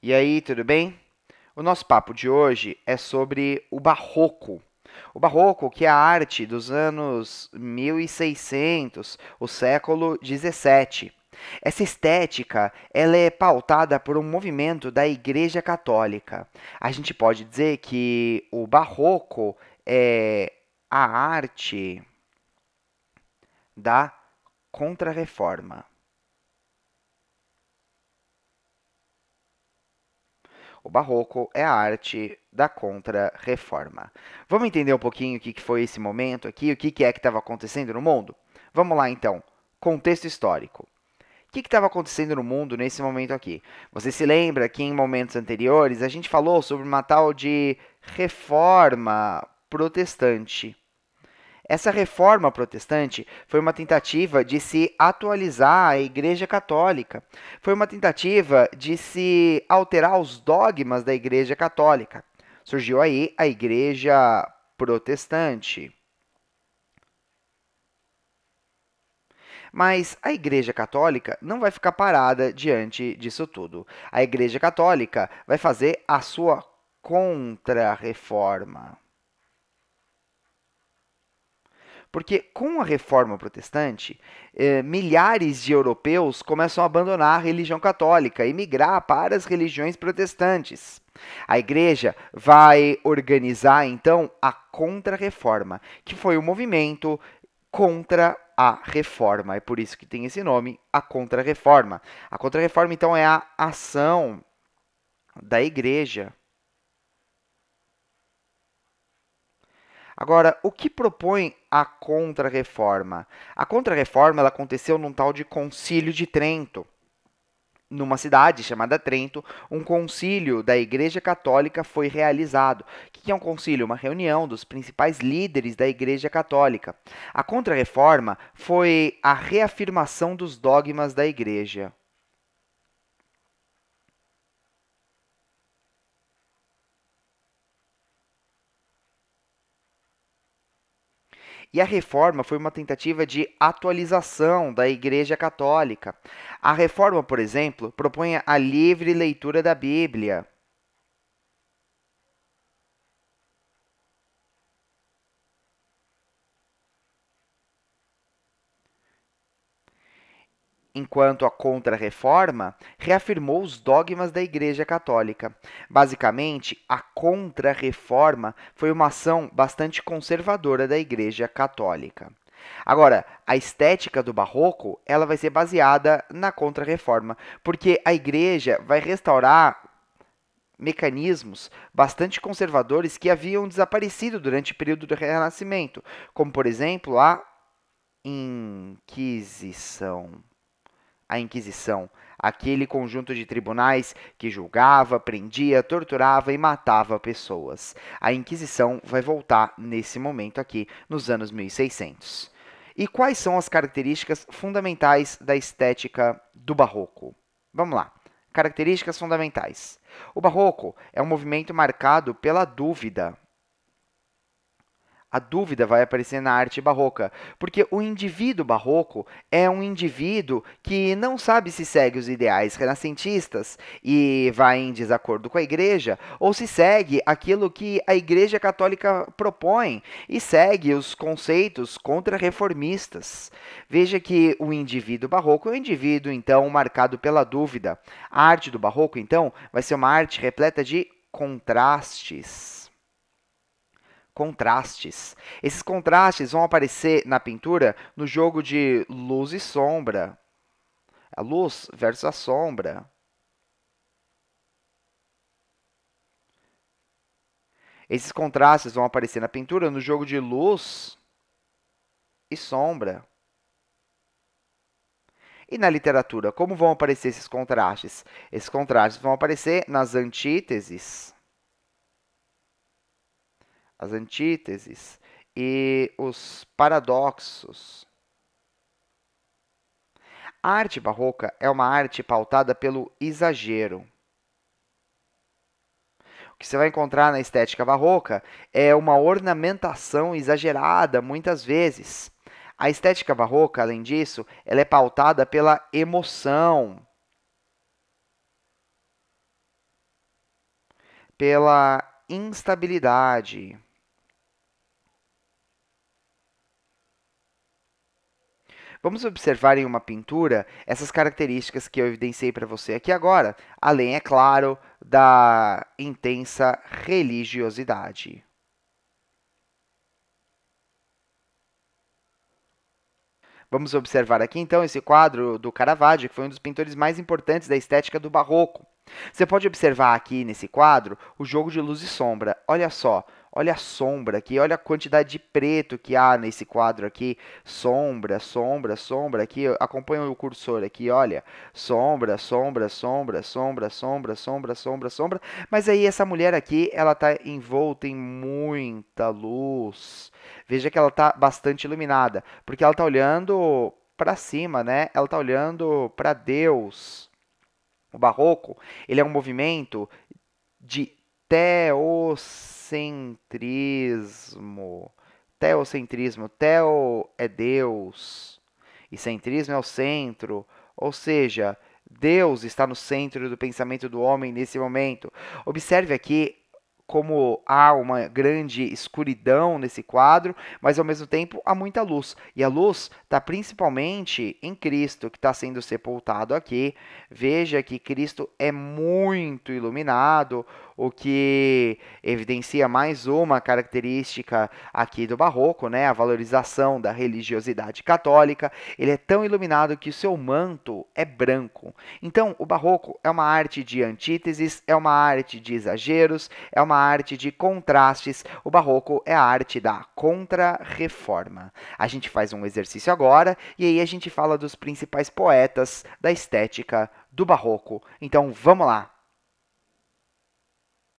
E aí, tudo bem? O nosso papo de hoje é sobre o barroco. O barroco, que é a arte dos anos 1600, o século 17. Essa estética, ela é pautada por um movimento da Igreja Católica. A gente pode dizer que o barroco é a arte da Contra-Reforma. O barroco é a arte da contra-reforma. Vamos entender um pouquinho o que foi esse momento aqui, o que é que estava acontecendo no mundo? Vamos lá, então. Contexto histórico. O que estava acontecendo no mundo nesse momento aqui? Você se lembra que em momentos anteriores a gente falou sobre uma tal de reforma protestante. Essa reforma protestante foi uma tentativa de se atualizar a Igreja Católica, foi uma tentativa de se alterar os dogmas da Igreja Católica. Surgiu aí a Igreja Protestante. Mas a Igreja Católica não vai ficar parada diante disso tudo. A Igreja Católica vai fazer a sua contra-reforma. Porque com a reforma protestante, eh, milhares de europeus começam a abandonar a religião católica e migrar para as religiões protestantes. A igreja vai organizar então a Contra-Reforma, que foi o um movimento contra a reforma. É por isso que tem esse nome, a Contra-Reforma. A Contra-Reforma então é a ação da igreja Agora, o que propõe a Contra-Reforma? A Contra-Reforma aconteceu num tal de Concílio de Trento, numa cidade chamada Trento, um concílio da Igreja Católica foi realizado. O que é um concílio? Uma reunião dos principais líderes da Igreja Católica. A Contra-Reforma foi a reafirmação dos dogmas da Igreja. E a reforma foi uma tentativa de atualização da Igreja Católica. A reforma, por exemplo, propõe a livre leitura da Bíblia, enquanto a Contra-Reforma reafirmou os dogmas da Igreja Católica. Basicamente, a Contra-Reforma foi uma ação bastante conservadora da Igreja Católica. Agora, a estética do barroco, ela vai ser baseada na Contra-Reforma, porque a igreja vai restaurar mecanismos bastante conservadores que haviam desaparecido durante o período do Renascimento, como por exemplo a Inquisição a Inquisição, aquele conjunto de tribunais que julgava, prendia, torturava e matava pessoas. A Inquisição vai voltar nesse momento aqui, nos anos 1600. E quais são as características fundamentais da estética do Barroco? Vamos lá. Características fundamentais. O Barroco é um movimento marcado pela dúvida, a dúvida vai aparecer na arte barroca, porque o indivíduo barroco é um indivíduo que não sabe se segue os ideais renascentistas e vai em desacordo com a igreja, ou se segue aquilo que a igreja católica propõe e segue os conceitos contrarreformistas. Veja que o indivíduo barroco é um indivíduo, então, marcado pela dúvida. A arte do barroco, então, vai ser uma arte repleta de contrastes contrastes. Esses contrastes vão aparecer na pintura no jogo de luz e sombra. A luz versus a sombra. Esses contrastes vão aparecer na pintura no jogo de luz e sombra. E na literatura, como vão aparecer esses contrastes? Esses contrastes vão aparecer nas antíteses as antíteses e os paradoxos. A arte barroca é uma arte pautada pelo exagero. O que você vai encontrar na estética barroca é uma ornamentação exagerada, muitas vezes. A estética barroca, além disso, ela é pautada pela emoção, pela instabilidade. Vamos observar em uma pintura essas características que eu evidenciei para você aqui agora, além, é claro, da intensa religiosidade. Vamos observar aqui então esse quadro do Caravaggio, que foi um dos pintores mais importantes da estética do Barroco. Você pode observar aqui nesse quadro o jogo de luz e sombra. Olha só, Olha a sombra aqui, olha a quantidade de preto que há nesse quadro aqui. Sombra, sombra, sombra aqui. Acompanha o cursor aqui, olha. Sombra, sombra, sombra, sombra, sombra, sombra, sombra, sombra. Mas aí essa mulher aqui, ela está envolta em muita luz. Veja que ela está bastante iluminada, porque ela está olhando para cima, né? Ela está olhando para Deus. O barroco, ele é um movimento de teocentrismo. Teocentrismo. Teo é Deus e centrismo é o centro, ou seja, Deus está no centro do pensamento do homem nesse momento. Observe aqui como há uma grande escuridão nesse quadro, mas ao mesmo tempo há muita luz. E a luz está principalmente em Cristo, que está sendo sepultado aqui. Veja que Cristo é muito iluminado, o que evidencia mais uma característica aqui do barroco, né, a valorização da religiosidade católica. Ele é tão iluminado que o seu manto é branco. Então, o barroco é uma arte de antíteses, é uma arte de exageros, é uma arte de contrastes. O barroco é a arte da contra-reforma. A gente faz um exercício agora e aí a gente fala dos principais poetas da estética do barroco. Então, vamos lá.